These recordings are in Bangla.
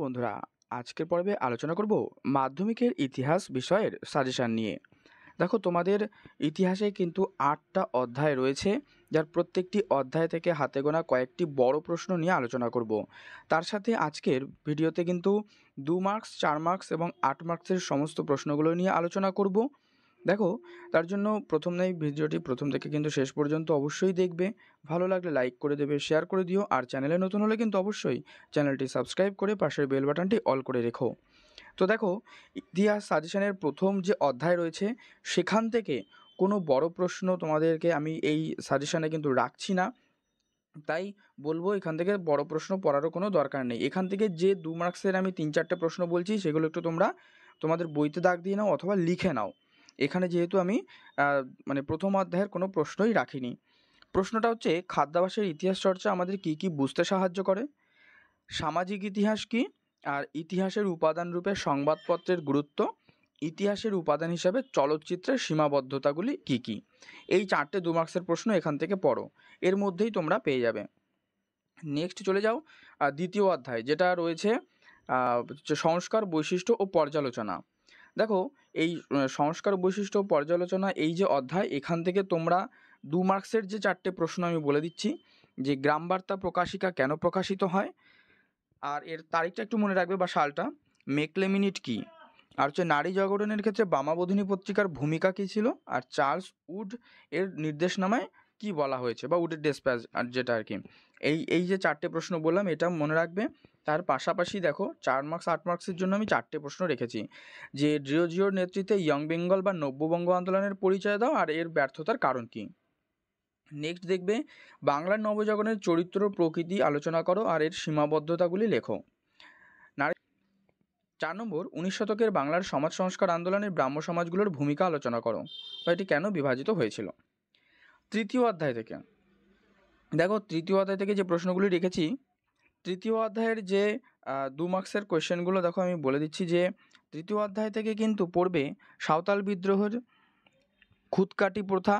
বন্ধুরা আজকের পর্বে আলোচনা করব মাধ্যমিকের ইতিহাস বিষয়ের সাজেশান নিয়ে দেখো তোমাদের ইতিহাসে কিন্তু আটটা অধ্যায় রয়েছে যার প্রত্যেকটি অধ্যায় থেকে হাতে গোনা কয়েকটি বড় প্রশ্ন নিয়ে আলোচনা করব তার সাথে আজকের ভিডিওতে কিন্তু দু মার্কস চার মার্কস এবং আট মার্কসের সমস্ত প্রশ্নগুলো নিয়ে আলোচনা করব দেখো তার জন্য প্রথম নাই ভিডিওটি প্রথম থেকে কিন্তু শেষ পর্যন্ত অবশ্যই দেখবে ভালো লাগলে লাইক করে দেবে শেয়ার করে দিও আর চ্যানেলে নতুন হলে কিন্তু অবশ্যই চ্যানেলটি সাবস্ক্রাইব করে পাশের বেল বাটনটি অল করে রেখো তো দেখো ইতিহাস সাজেশনের প্রথম যে অধ্যায় রয়েছে সেখান থেকে কোনো বড় প্রশ্ন তোমাদেরকে আমি এই সাজেশানে কিন্তু রাখছি না তাই বলবো এখান থেকে বড় প্রশ্ন পড়ারও কোনো দরকার নেই এখান থেকে যে দু মার্কসের আমি তিন চারটে প্রশ্ন বলছি সেগুলো একটু তোমরা তোমাদের বইতে দাগ দিয়ে নাও অথবা লিখে নাও এখানে যেহেতু আমি মানে প্রথম অধ্যায়ের কোনো প্রশ্নই রাখিনি প্রশ্নটা হচ্ছে খাদ্যাভাসের ইতিহাস চর্চা আমাদের কি কি বুঝতে সাহায্য করে সামাজিক ইতিহাস কি আর ইতিহাসের উপাদান রূপে সংবাদপত্রের গুরুত্ব ইতিহাসের উপাদান হিসাবে চলচ্চিত্রের সীমাবদ্ধতাগুলি কি কি এই চারটে দু মার্ক্সের প্রশ্ন এখান থেকে পড়ো এর মধ্যেই তোমরা পেয়ে যাবে নেক্সট চলে যাও দ্বিতীয় অধ্যায় যেটা রয়েছে সংস্কার বৈশিষ্ট্য ও পর্যালোচনা দেখো এই সংস্কার বৈশিষ্ট্য পর্যালোচনা এই যে অধ্যায় এখান থেকে তোমরা দু মার্কসের যে চারটে প্রশ্ন আমি বলে দিচ্ছি যে গ্রামবার্তা প্রকাশিকা কেন প্রকাশিত হয় আর এর তারিখটা একটু মনে রাখবে বা সালটা মেকলেমিনিট কি আর হচ্ছে নারী জাগরণের ক্ষেত্রে বামাবোধিনী পত্রিকার ভূমিকা কী ছিল আর চার্লস উড এর নির্দেশনামায় কি বলা হয়েছে বা উডের ডেসপ্যাচ যেটা আর কি এই এই যে চারটে প্রশ্ন বললাম এটা মনে রাখবে তার পাশাপাশি দেখো চার মার্কস আট মার্কসের জন্য আমি চারটে প্রশ্ন রেখেছি যে জিও জিওর নেতৃত্বে ইয়ং বেঙ্গল বা নব্যবঙ্গ আন্দোলনের পরিচয় দাও আর এর ব্যর্থতার কারণ কী নেক্সট দেখবে বাংলার নবজাগরণের চরিত্র প্রকৃতি আলোচনা করো আর এর সীমাবদ্ধতাগুলি লেখো নারী চার নম্বর উনিশ শতকের বাংলার সমাজ সংস্কার আন্দোলনের ব্রাহ্ম সমাজগুলোর ভূমিকা আলোচনা করো বা এটি কেন বিভাজিত হয়েছিল তৃতীয় অধ্যায় থেকে দেখো তৃতীয় অধ্যায় থেকে যে প্রশ্নগুলি রেখেছি তৃতীয় অধ্যায়ের যে দু মার্কসের কোয়েশ্চেনগুলো দেখো আমি বলে দিচ্ছি যে তৃতীয় অধ্যায় থেকে কিন্তু পড়বে সাঁওতাল বিদ্রোহের খুদকাটি প্রথা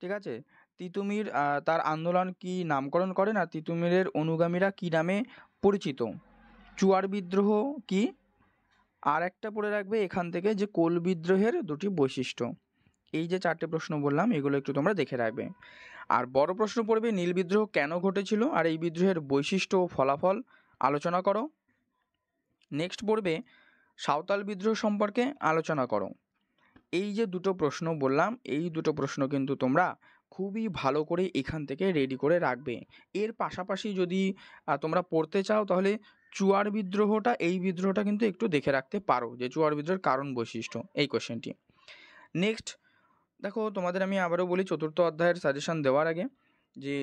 ঠিক আছে তিতুমির তার আন্দোলন কি নামকরণ করে না তিতুমিরের অনুগামীরা কি নামে পরিচিত চুয়ার বিদ্রোহ কি আর একটা পড়ে রাখবে এখান থেকে যে কোল বিদ্রোহের দুটি বৈশিষ্ট্য এই যে চারটে প্রশ্ন বললাম এগুলো একটু তোমরা দেখে রাখবে আর বড় প্রশ্ন পড়বে নীল বিদ্রোহ কেন ঘটেছিল আর এই বিদ্রোহের বৈশিষ্ট্য ও ফলাফল আলোচনা করো নেক্সট পড়বে সাঁওতাল বিদ্রোহ সম্পর্কে আলোচনা করো এই যে দুটো প্রশ্ন বললাম এই দুটো প্রশ্ন কিন্তু তোমরা খুবই ভালো করে এখান থেকে রেডি করে রাখবে এর পাশাপাশি যদি তোমরা পড়তে চাও তাহলে চুয়ার বিদ্রোহটা এই বিদ্রোহটা কিন্তু একটু দেখে রাখতে পারো যে চুয়ার বিদ্রোহের কারণ বৈশিষ্ট্য এই কোয়েশ্চেনটি নেক্সট দেখো তোমাদের আমি আবারও বলি চতুর্থ অধ্যায়ের সাজেশন দেওয়ার আগে যে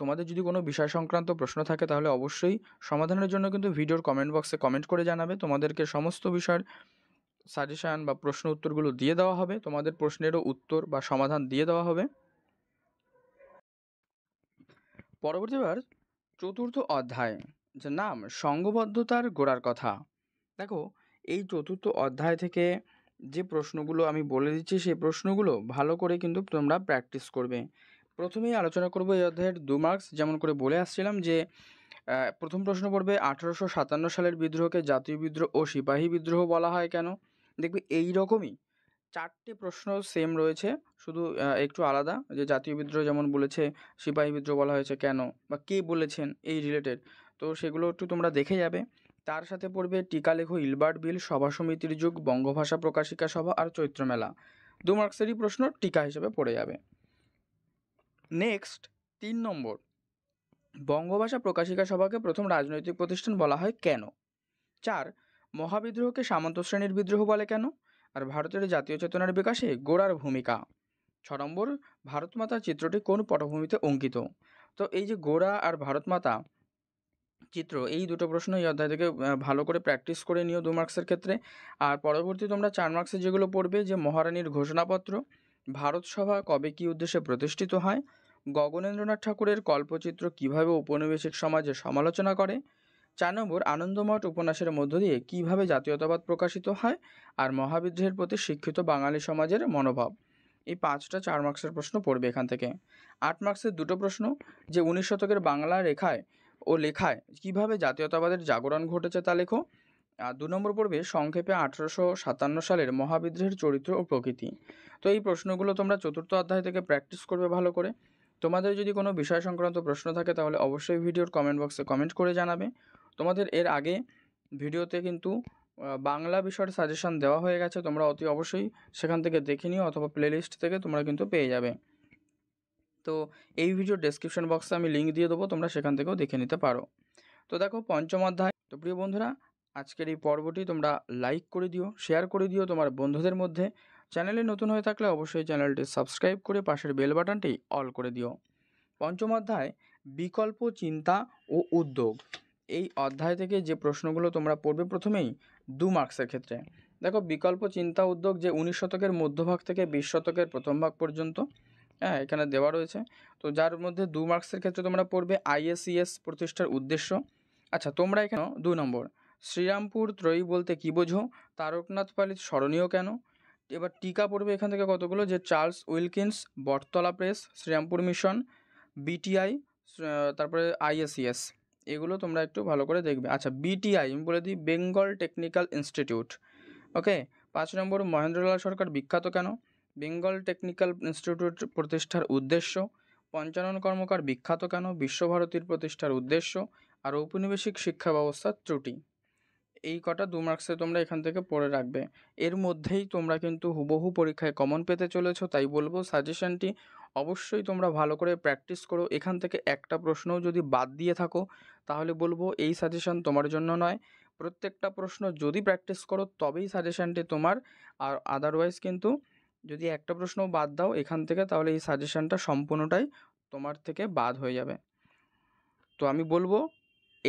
তোমাদের যদি কোনো বিষয় সংক্রান্ত প্রশ্ন থাকে তাহলে অবশ্যই সমাধানের জন্য কিন্তু ভিডিওর কমেন্ট বক্সে কমেন্ট করে জানাবে তোমাদেরকে সমস্ত বিষয়ের সাজেশান বা প্রশ্ন উত্তরগুলো দিয়ে দেওয়া হবে তোমাদের প্রশ্নেরও উত্তর বা সমাধান দিয়ে দেওয়া হবে পরবর্তীবার চতুর্থ অধ্যায় যে নাম সংঘবদ্ধতার গোড়ার কথা দেখো এই চতুর্থ অধ্যায় থেকে যে প্রশ্নগুলো আমি বলে দিচ্ছি সেই প্রশ্নগুলো ভালো করে কিন্তু তোমরা প্র্যাকটিস করবে প্রথমেই আলোচনা করব এই অধ্যায়ের দু মার্কস যেমন করে বলে আসছিলাম যে প্রথম প্রশ্ন পড়বে আঠারোশো সাতান্ন সালের বিদ্রোহকে জাতীয় বিদ্রোহ ও সিপাহী বিদ্রোহ বলা হয় কেন দেখবে এই রকমই চারটে প্রশ্ন সেম রয়েছে শুধু একটু আলাদা যে জাতীয় বিদ্রোহ যেমন বলেছে সিপাহী বিদ্রোহ বলা হয়েছে কেন বা কে বলেছেন এই রিলেটেড তো সেগুলো একটু তোমরা দেখে যাবে তার সাথে পড়বে টিকা লেখো ইলবার্ট বিল সভা সমিতির যুগ বঙ্গভাষা প্রকাশিকা সভা আর চৈত্রমেলা দু মার্কসেরই প্রশ্ন টিকা হিসেবে পড়ে যাবে নেক্সট তিন নম্বর বঙ্গভাষা প্রকাশিকা সভাকে প্রথম রাজনৈতিক প্রতিষ্ঠান বলা হয় কেন চার মহাবিদ্রোহকে সামন্ত শ্রেণীর বিদ্রোহ বলে কেন আর ভারতের জাতীয় চেতনার বিকাশে গোড়ার ভূমিকা ছ নম্বর ভারতমাতার চিত্রটি কোন পটভূমিতে অঙ্কিত তো এই যে গোড়া আর ভারতমাতা চিত্র এই দুটো প্রশ্ন এই অধ্যায় থেকে ভালো করে প্র্যাকটিস করে নিও দু মার্কসের ক্ষেত্রে আর পরবর্তী তোমরা চার মার্কসে যেগুলো পড়বে যে মহারানীর ঘোষণাপত্র ভারতসভা কবে কী উদ্দেশ্যে প্রতিষ্ঠিত হয় গগনেন্দ্রনাথ ঠাকুরের কল্পচিত্র কিভাবে উপনিবেশিক সমাজে সমালোচনা করে চার নম্বর আনন্দমঠ উপন্যাসের মধ্য দিয়ে কিভাবে জাতীয়তাবাদ প্রকাশিত হয় আর মহাবিদ্রোহের প্রতি শিক্ষিত বাঙালি সমাজের মনোভাব এই পাঁচটা চার মার্ক্সের প্রশ্ন পড়বে এখান থেকে আট মার্ক্সের দুটো প্রশ্ন যে উনিশ শতকের বাংলা রেখায় ও লেখায় কীভাবে জাতীয়তাবাদের জাগরণ ঘটেছে তা লেখো আর দু নম্বর পর্বে সংক্ষেপে আঠেরোশো সাতান্ন সালের মহাবিদ্রোহের চরিত্র ও প্রকৃতি তো এই প্রশ্নগুলো তোমরা চতুর্থ অধ্যায় থেকে প্র্যাকটিস করবে ভালো করে তোমাদের যদি কোনো বিষয় সংক্রান্ত প্রশ্ন থাকে তাহলে অবশ্যই ভিডিওর কমেন্ট বক্সে কমেন্ট করে জানাবে তোমাদের এর আগে ভিডিওতে কিন্তু বাংলা বিষয়ের সাজেশন দেওয়া হয়ে গেছে তোমরা অতি অবশ্যই সেখান থেকে দেখে নিও অথবা প্লেলিস্ট থেকে তোমরা কিন্তু পেয়ে যাবে তো এই ভিডিও ডেসক্রিপশন বক্সে আমি লিঙ্ক দিয়ে দেবো তোমরা সেখান থেকেও দেখে নিতে পারো তো দেখো পঞ্চম অধ্যায় তো প্রিয় বন্ধুরা আজকের এই পর্বটি তোমরা লাইক করে দিও শেয়ার করে দিও তোমার বন্ধুদের মধ্যে চ্যানেলে নতুন হয়ে থাকলে অবশ্যই চ্যানেলটি সাবস্ক্রাইব করে পাশের বেল বাটনটি অল করে দিও পঞ্চম অধ্যায় বিকল্প চিন্তা ও উদ্যোগ এই অধ্যায় থেকে যে প্রশ্নগুলো তোমরা পড়বে প্রথমেই দু মার্কসের ক্ষেত্রে দেখো বিকল্প চিন্তা উদ্যোগ যে উনিশ শতকের মধ্যভাগ থেকে বিশ শতকের প্রথম ভাগ পর্যন্ত হ্যাঁ এখানে দেওয়া রয়েছে তো যার মধ্যে দু মার্কসের ক্ষেত্রে তোমরা পড়বে আইএসিএস প্রতিষ্ঠার উদ্দেশ্য আচ্ছা তোমরা এখানে দু নম্বর শ্রীরামপুর ত্রয়ী বলতে কী বোঝো তারকনাথ পালিত স্মরণীয় কেন এবার টিকা পড়বে এখান থেকে কতগুলো যে Charles Wilkins Battala press Serampore mission BTI তারপরে আইএসিএস এগুলো তোমরা একটু ভালো করে দেখবে আচ্ছা বিটিআই আমি বলে দিই বেঙ্গল টেকনিক্যাল ইনস্টিটিউট ওকে পাঁচ নম্বর মহেন্দ্রলাল সরকার বিখ্যাত কেন বেঙ্গল টেকনিক্যাল ইনস্টিটিউট প্রতিষ্ঠার উদ্দেশ্য পঞ্চানন কর্মকার বিখ্যাত কেন বিশ্বভারতীর প্রতিষ্ঠার উদ্দেশ্য আর ঔপনিবেশিক শিক্ষা ব্যবস্থার ত্রুটি এই কটা দু মার্কসে তোমরা এখান থেকে পড়ে রাখবে এর মধ্যেই তোমরা কিন্তু হুবহু পরীক্ষায় কমন পেতে চলেছ তাই বলবো সাজেশনটি অবশ্যই তোমরা ভালো করে প্র্যাকটিস করো এখান থেকে একটা প্রশ্নও যদি বাদ দিয়ে থাকো তাহলে বলবো এই সাজেশন তোমার জন্য নয় প্রত্যেকটা প্রশ্ন যদি প্র্যাকটিস করো তবেই সাজেশনটি তোমার আর আদারওয়াইজ কিন্তু যদি একটা প্রশ্ন বাদ দাও এখান থেকে তাহলে এই সাজেশানটা সম্পূর্ণটাই তোমার থেকে বাদ হয়ে যাবে তো আমি বলবো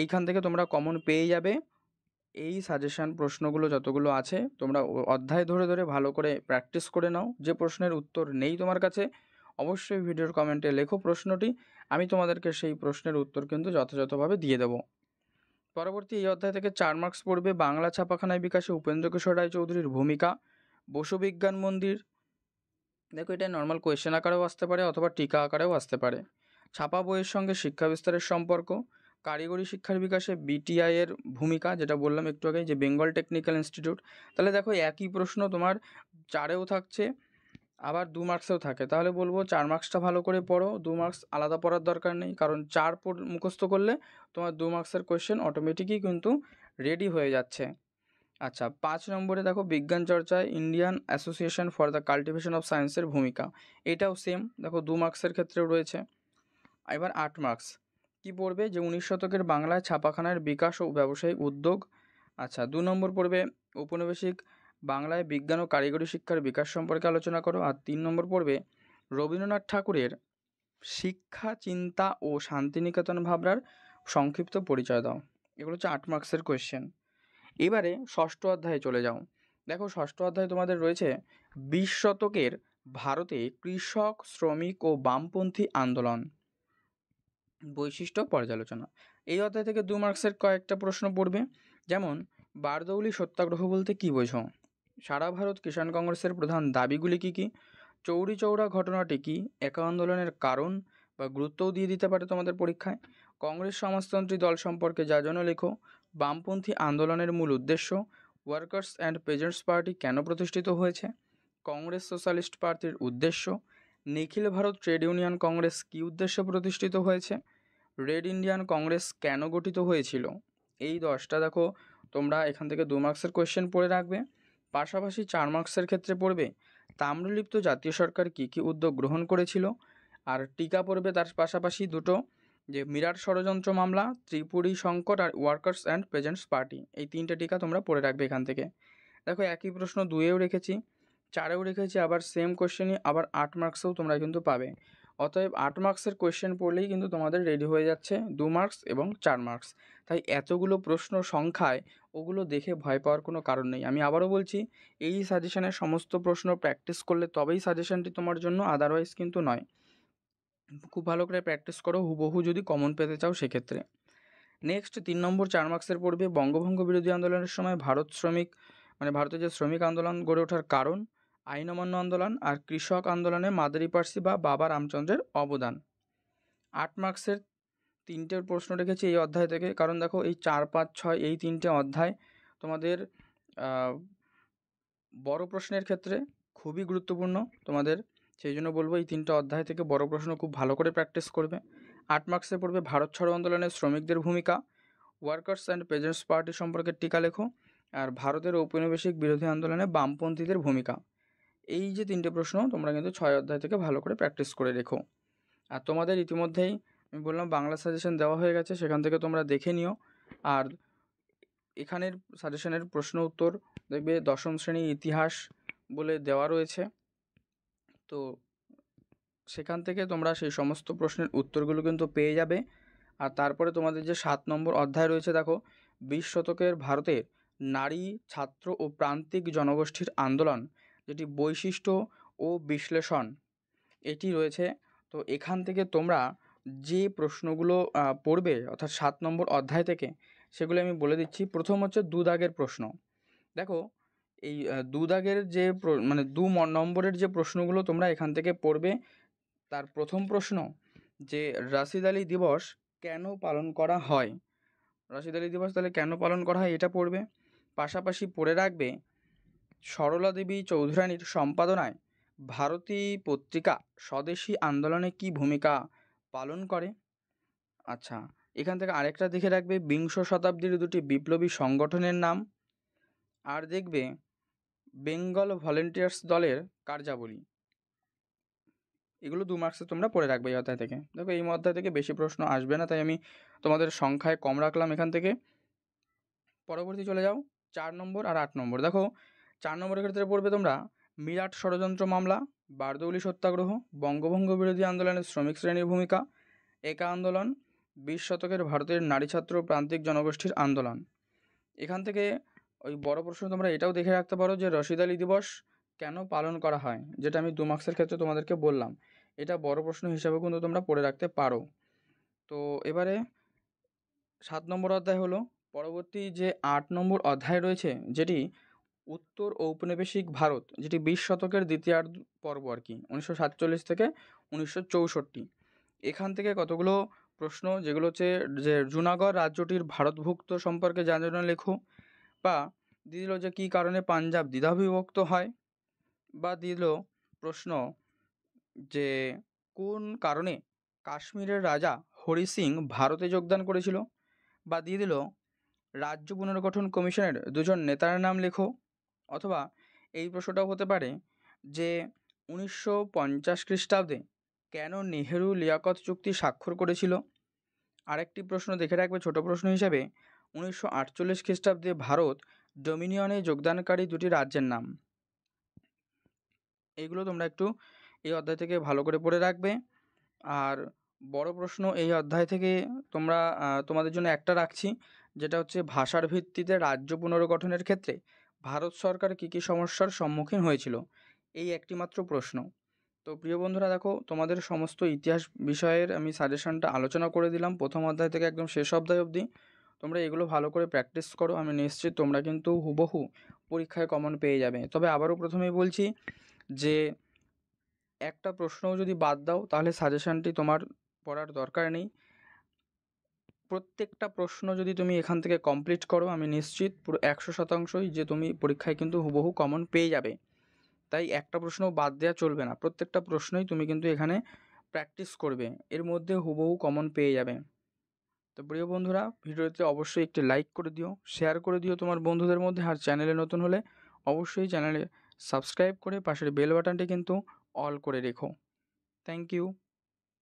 এইখান থেকে তোমরা কমন পেয়ে যাবে এই সাজেশান প্রশ্নগুলো যতগুলো আছে তোমরা অধ্যায় ধরে ধরে ভালো করে প্র্যাকটিস করে নাও যে প্রশ্নের উত্তর নেই তোমার কাছে অবশ্যই ভিডিওর কমেন্টে লেখো প্রশ্নটি আমি তোমাদেরকে সেই প্রশ্নের উত্তর কিন্তু যথাযথভাবে দিয়ে দেব পরবর্তী এই অধ্যায় থেকে চার মার্কস পড়বে বাংলা ছাপাখানায় বিকাশে উপেন্দ্র কিশোর রায়চৌধুরীর ভূমিকা বসুবিজ্ঞান মন্দির দেখো এটা নর্মাল কোয়েশ্চেন আকারেও আসতে পারে অথবা টিকা আকারেও আসতে পারে ছাপা বইয়ের সঙ্গে শিক্ষা বিস্তারের সম্পর্ক কারিগরি শিক্ষার বিকাশে বিটিআই এর ভূমিকা যেটা বললাম একটু আগে যে বেঙ্গল টেকনিক্যাল ইনস্টিটিউট তাহলে দেখো একই প্রশ্ন তোমার চারেও থাকছে আবার দু মার্কসেও থাকে তাহলে বলবো চার মার্কসটা ভালো করে পড়ো দু মার্কস আলাদা পড়ার দরকার নেই কারণ চার মুখস্থ করলে তোমার দু মার্কসের কোয়েশ্চেন অটোমেটিকই কিন্তু রেডি হয়ে যাচ্ছে আচ্ছা পাঁচ নম্বরে দেখো বিজ্ঞান চর্চায় Indian association for the cultivation of সায়েন্সের ভূমিকা এটাও সেম দেখো দু মার্কসের ক্ষেত্রেও রয়েছে এবার আট মার্কস কি পড়বে যে উনিশ শতকের বাংলায় ছাপাখানার বিকাশ ও ব্যবসায়িক উদ্যোগ আচ্ছা দু নম্বর পড়বে ঔপনিবেশিক বাংলায় বিজ্ঞান ও কারিগরি শিক্ষার বিকাশ সম্পর্কে আলোচনা করো আর তিন নম্বর পড়বে রবীন্দ্রনাথ ঠাকুরের শিক্ষা চিন্তা ও শান্তিনিকেতন ভাবনার সংক্ষিপ্ত পরিচয় দাও এগুলো হচ্ছে আট মার্কসের কোয়েশ্চেন এবারে ষষ্ঠ অধ্যায়ে চলে যাও দেখো ষষ্ঠ অধ্যায়ে তোমাদের রয়েছে বিশ শতকের ভারতে কৃষক শ্রমিক ও বামপন্থী আন্দোলন বৈশিষ্ট্য পর্যালোচনা এই অধ্যায় থেকে দু মার্কসের কয়েকটা প্রশ্ন পড়বে যেমন বারদৌলি সত্যাগ্রহ বলতে কী বোঝো সারা ভারত কিষাণ কংগ্রেসের প্রধান দাবিগুলি কী কী চৌরি চৌড়া ঘটনাটি কী একা আন্দোলনের কারণ বা গুরুত্বও দিয়ে দিতে পারে তোমাদের পরীক্ষায় কংগ্রেস সমাজতন্ত্রী দল সম্পর্কে যা জন্য লেখো বামপন্থী আন্দোলনের মূল উদ্দেশ্য ওয়ার্কার্স অ্যান্ড পেজেন্টস পার্টি কেন প্রতিষ্ঠিত হয়েছে কংগ্রেস সোশ্যালিস্ট পার্টির উদ্দেশ্য নিখিল ভারত ট্রেড ইউনিয়ন কংগ্রেস কী উদ্দেশ্যে প্রতিষ্ঠিত হয়েছে রেড ইন্ডিয়ান কংগ্রেস কেন গঠিত হয়েছিল এই দশটা দেখো তোমরা এখান থেকে দু মার্ক্সের কোয়েশ্চেন পড়ে রাখবে পাশাপাশি চার মার্ক্সের ক্ষেত্রে পড়বে তাম্রলিপ্ত জাতীয় সরকার কী কী উদ্যোগ গ্রহণ করেছিল আর টিকা পড়বে তার পাশাপাশি দুটো যে মিরার ষড়যন্ত্র মামলা ত্রিপুরী সংকট আর ওয়ার্কার্স অ্যান্ড প্রেজেন্টস পার্টি এই তিনটে টিকা তোমরা পড়ে রাখবে এখান থেকে দেখো একই প্রশ্ন দুয়েও রেখেছি চারেও রেখেছি আবার সেম কোশ্চেনই আবার আট মার্কসেও তোমরা কিন্তু পাবে অতএব আট মার্কসের কোয়েশ্চেন পড়লেই কিন্তু তোমাদের রেডি হয়ে যাচ্ছে দু মার্কস এবং চার মার্কস তাই এতগুলো প্রশ্ন সংখ্যায় ওগুলো দেখে ভয় পাওয়ার কোনো কারণ নেই আমি আবারও বলছি এই সাজেশনের সমস্ত প্রশ্ন প্র্যাকটিস করলে তবেই সাজেশনটি তোমার জন্য আদারওয়াইজ কিন্তু নয় খুব ভালো করে প্র্যাকটিস করো হুবহু যদি কমন পেতে চাও সেক্ষেত্রে নেক্সট তিন নম্বর চার মার্ক্সের পড়বে বঙ্গভঙ্গ বিরোধী আন্দোলনের সময় ভারত শ্রমিক মানে ভারতের যে শ্রমিক আন্দোলন গড়ে ওঠার কারণ আইন অমান্য আন্দোলন আর কৃষক আন্দোলনে মাদারি পার্সি বা বাবা রামচন্দ্রের অবদান আট মার্ক্সের তিনটের প্রশ্ন রেখেছি এই অধ্যায় থেকে কারণ দেখো এই চার পাঁচ ছয় এই তিনটে অধ্যায় তোমাদের বড় প্রশ্নের ক্ষেত্রে খুবই গুরুত্বপূর্ণ তোমাদের সেই জন্য বলবো এই তিনটা অধ্যায় থেকে বড় প্রশ্ন খুব ভালো করে প্র্যাকটিস করবে আট মার্ক্সে পড়বে ভারত ছাড়ো আন্দোলনের শ্রমিকদের ভূমিকা ওয়ার্কার্স অ্যান্ড পেজেন্টস পার্টি সম্পর্কে টিকা লেখো আর ভারতের ঔপনিবেশিক বিরোধী আন্দোলনে বামপন্থীদের ভূমিকা এই যে তিনটে প্রশ্ন তোমরা কিন্তু ছয় অধ্যায় থেকে ভালো করে প্র্যাকটিস করে রেখো আর তোমাদের ইতিমধ্যেই আমি বললাম বাংলা সাজেশন দেওয়া হয়ে গেছে সেখান থেকে তোমরা দেখে নিও আর এখানের সাজেশনের প্রশ্ন উত্তর দেখবে দশম শ্রেণী ইতিহাস বলে দেওয়া রয়েছে তো সেখান থেকে তোমরা সেই সমস্ত প্রশ্নের উত্তরগুলো কিন্তু পেয়ে যাবে আর তারপরে তোমাদের যে সাত নম্বর অধ্যায় রয়েছে দেখো বিশ শতকের ভারতের নারী ছাত্র ও প্রান্তিক জনগোষ্ঠীর আন্দোলন যেটি বৈশিষ্ট্য ও বিশ্লেষণ এটি রয়েছে তো এখান থেকে তোমরা যে প্রশ্নগুলো পড়বে অর্থাৎ সাত নম্বর অধ্যায় থেকে সেগুলো আমি বলে দিচ্ছি প্রথম হচ্ছে দুদাগের প্রশ্ন দেখো এই দু দাগের যে মানে দু নম্বরের যে প্রশ্নগুলো তোমরা এখান থেকে পড়বে তার প্রথম প্রশ্ন যে রাশিদ আলী দিবস কেন পালন করা হয় রাশিদ আলী দিবস তাহলে কেন পালন করা হয় এটা পড়বে পাশাপাশি পড়ে রাখবে সরলা দেবী চৌধুরানীর সম্পাদনায় ভারতী পত্রিকা স্বদেশী আন্দোলনে কি ভূমিকা পালন করে আচ্ছা এখান থেকে আরেকটা দেখে রাখবে বিংশ শতাব্দীর দুটি বিপ্লবী সংগঠনের নাম আর দেখবে বেঙ্গল ভলেন্টিয়ার্স দলের কার্যাবলী এগুলো দু মার্কসে তোমরা পড়ে রাখবে এই অধ্যায় থেকে দেখো এই অধ্যায় থেকে বেশি প্রশ্ন আসবে না তাই আমি তোমাদের সংখ্যায় কম রাখলাম এখান থেকে পরবর্তী চলে যাও চার নম্বর আর আট নম্বর দেখো চার নম্বরের ক্ষেত্রে পড়বে তোমরা মিরাট ষড়যন্ত্র মামলা বারদৌলি সত্যাগ্রহ বঙ্গভঙ্গ বিরোধী আন্দোলনের শ্রমিক শ্রেণীর ভূমিকা একা আন্দোলন বিশ শতকের ভারতের নারী ছাত্র প্রান্তিক জনগোষ্ঠীর আন্দোলন এখান থেকে ওই বড় প্রশ্ন তোমরা এটাও দেখে রাখতে পারো যে রশিদ আলী দিবস কেন পালন করা হয় যেটা আমি দু মার্ক্সের ক্ষেত্রে তোমাদেরকে বললাম এটা বড় প্রশ্ন হিসাবে কিন্তু তোমরা পড়ে রাখতে পারো তো এবারে সাত নম্বর অধ্যায় হলো পরবর্তী যে আট নম্বর অধ্যায় রয়েছে যেটি উত্তর ঔপনিবেশিক ভারত যেটি বিশ শতকের দ্বিতীয়ার্ধ পর্ব আর কি উনিশশো সাতচল্লিশ থেকে উনিশশো চৌষট্টি এখান থেকে কতগুলো প্রশ্ন যেগুলো হচ্ছে যে জুনাগড় রাজ্যটির ভারতভুক্ত সম্পর্কে জানানো লেখো বা দিল যে কী কারণে পাঞ্জাব দ্বিধাবিভক্ত হয় বা দিল প্রশ্ন যে কোন কারণে কাশ্মীরের রাজা হরি সিং ভারতে যোগদান করেছিল বা দিয়ে দিল রাজ্য পুনর্গঠন কমিশনের দুজন নেতার নাম লেখো অথবা এই প্রশ্নটাও হতে পারে যে উনিশশো পঞ্চাশ খ্রিস্টাব্দে কেন নেহেরু লিয়াকত চুক্তি স্বাক্ষর করেছিল আরেকটি প্রশ্ন দেখে রাখবে ছোট প্রশ্ন হিসাবে উনিশশো আটচল্লিশ খ্রিস্টাব্দে ভারত ডোমিনিয়নে যোগদানকারী দুটি রাজ্যের নাম এইগুলো তোমরা একটু এই অধ্যায় থেকে ভালো করে পড়ে রাখবে আর বড় প্রশ্ন এই অধ্যায় থেকে তোমরা তোমাদের জন্য একটা রাখছি যেটা হচ্ছে ভাষার ভিত্তিতে রাজ্য পুনর্গঠনের ক্ষেত্রে ভারত সরকার কী কী সমস্যার সম্মুখীন হয়েছিল এই একটি মাত্র প্রশ্ন তো প্রিয় বন্ধুরা দেখো তোমাদের সমস্ত ইতিহাস বিষয়ের আমি সাজেশনটা আলোচনা করে দিলাম প্রথম অধ্যায় থেকে একদম শেষ অধ্যায় অবধি তোমরা এগুলো ভালো করে প্র্যাকটিস করো আমি নিশ্চিত তোমরা কিন্তু হুবহু পরীক্ষায় কমন পেয়ে যাবে তবে আবারও প্রথমেই বলছি যে একটা প্রশ্নও যদি বাদ দাও তাহলে সাজেশানটি তোমার পড়ার দরকার নেই প্রত্যেকটা প্রশ্ন যদি তুমি এখান থেকে কমপ্লিট করো আমি নিশ্চিত পুরো একশো শতাংশই যে তুমি পরীক্ষায় কিন্তু হুবহু কমন পেয়ে যাবে তাই একটা প্রশ্ন বাদ দেওয়া চলবে না প্রত্যেকটা প্রশ্নই তুমি কিন্তু এখানে প্র্যাকটিস করবে এর মধ্যে হুবহু কমন পেয়ে যাবে তো প্রিয় বন্ধুরা ভিডিওতে অবশ্যই একটি লাইক করে দিও শেয়ার করে দিও তোমার বন্ধুদের মধ্যে আর চ্যানেলে নতুন হলে অবশ্যই চ্যানেলে সাবস্ক্রাইব করে পাশের বেল বাটনটি কিন্তু অল করে রেখো থ্যাংক ইউ